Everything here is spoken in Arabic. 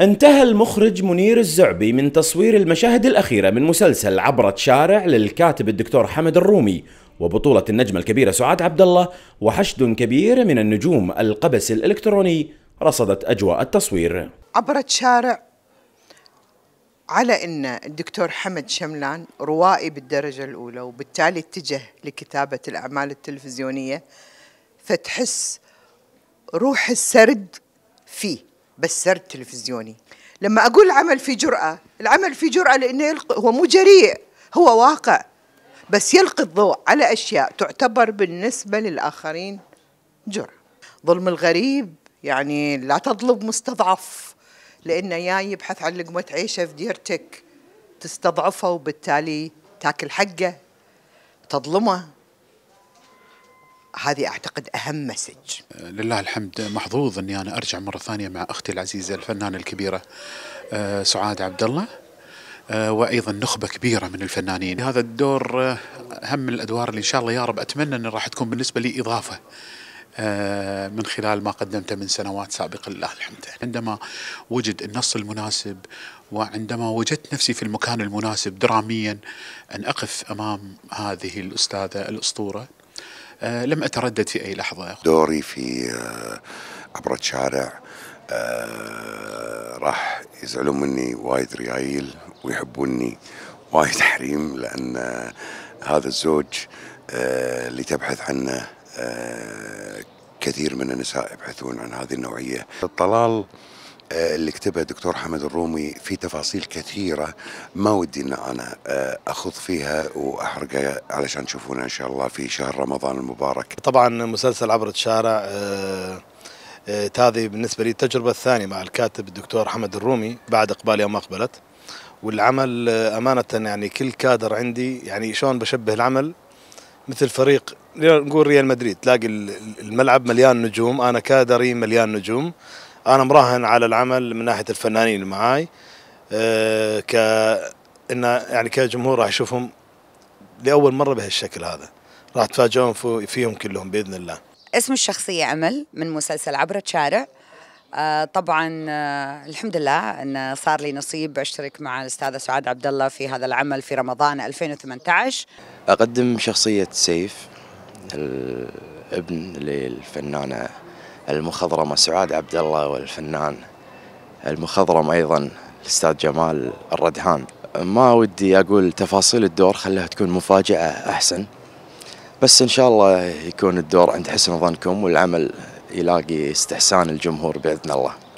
انتهى المخرج منير الزعبي من تصوير المشاهد الأخيرة من مسلسل عبرة شارع للكاتب الدكتور حمد الرومي وبطولة النجمة الكبيرة سعاد عبد الله وحشد كبير من النجوم القبس الإلكتروني رصدت أجواء التصوير عبرة شارع على أن الدكتور حمد شملان روائي بالدرجة الأولى وبالتالي اتجه لكتابة الأعمال التلفزيونية فتحس روح السرد فيه بس سرد تلفزيوني لما أقول عمل في جرأة العمل في جرأة لأنه يلق... هو مو جريء هو واقع بس يلقي الضوء على أشياء تعتبر بالنسبة للآخرين جرأة ظلم الغريب يعني لا تظلم مستضعف لأنه يا يبحث عن لقمة عيشه في ديرتك تستضعفه وبالتالي تاكل حقه تظلمه هذه اعتقد اهم مسج أه، لله الحمد محظوظ اني انا ارجع مره ثانيه مع اختي العزيزه الفنانه الكبيره أه، سعاد عبد الله أه، وايضا نخبه كبيره من الفنانين هذا الدور اهم من الادوار اللي ان شاء الله يا رب اتمنى ان راح تكون بالنسبه لي اضافه من خلال ما قدمته من سنوات سابقة لله الحمد عندما وجد النص المناسب وعندما وجدت نفسي في المكان المناسب دراميا أن أقف أمام هذه الأستاذة الأسطورة آه، لم أتردد في أي لحظة دوري في آه، عبرة شارع آه، راح يزعلون مني وايد ريايل ويحبوني وايد حريم لأن هذا الزوج اللي تبحث عنه كثير من النساء يبحثون عن هذه النوعية الطلال آه، اللي كتبها الدكتور حمد الرومي في تفاصيل كثيره ما ودي ان انا آه، اخوض فيها واحرقها علشان تشوفونها ان شاء الله في شهر رمضان المبارك. طبعا مسلسل عبر الشارع آه، هذه بالنسبه لي التجربه الثانيه مع الكاتب الدكتور حمد الرومي بعد اقبال يوم اقبلت والعمل امانه يعني كل كادر عندي يعني شلون بشبه العمل مثل فريق نقول ريال مدريد تلاقي الملعب مليان نجوم انا كادري مليان نجوم انا مراهن على العمل من ناحيه الفنانين اللي معاي آه، ك ان يعني كجمهور راح اشوفهم لاول مره بهالشكل هذا راح تفاجئون فيهم كلهم باذن الله اسم الشخصيه امل من مسلسل عبر الشارع آه، طبعا آه، الحمد لله ان صار لي نصيب اشترك مع الاستاذه سعاد عبد الله في هذا العمل في رمضان 2018 اقدم شخصيه سيف الابن للفنانه المخضرم سعاد عبد الله والفنان المخضرم ايضا الاستاذ جمال الردهان ما ودي اقول تفاصيل الدور خليها تكون مفاجاه احسن بس ان شاء الله يكون الدور عند حسن ظنكم والعمل يلاقي استحسان الجمهور باذن الله